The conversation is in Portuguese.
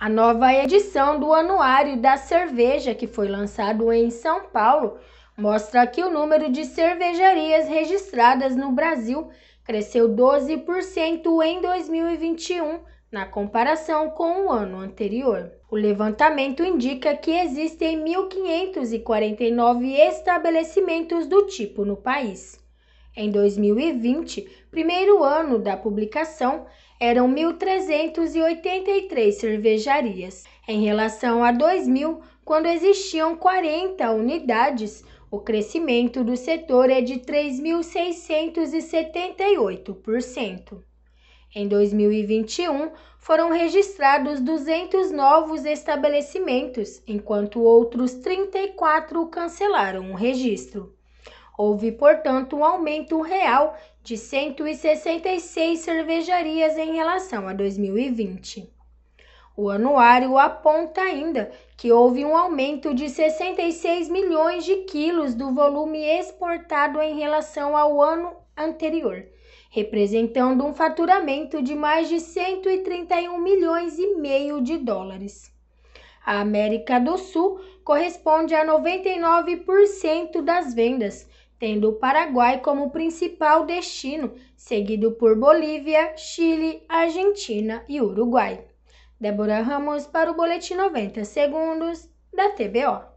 A nova edição do Anuário da Cerveja, que foi lançado em São Paulo, mostra que o número de cervejarias registradas no Brasil cresceu 12% em 2021, na comparação com o ano anterior. O levantamento indica que existem 1.549 estabelecimentos do tipo no país. Em 2020, primeiro ano da publicação, eram 1.383 cervejarias, em relação a 2000, quando existiam 40 unidades. O crescimento do setor é de 3.678%. Em 2021, foram registrados 200 novos estabelecimentos, enquanto outros 34 cancelaram o registro. Houve, portanto, um aumento real de 166 cervejarias em relação a 2020. O anuário aponta ainda que houve um aumento de 66 milhões de quilos do volume exportado em relação ao ano anterior, representando um faturamento de mais de 131 milhões e meio de dólares. A América do Sul corresponde a 99% das vendas, tendo o Paraguai como principal destino, seguido por Bolívia, Chile, Argentina e Uruguai. Débora Ramos para o Boletim 90 Segundos da TBO.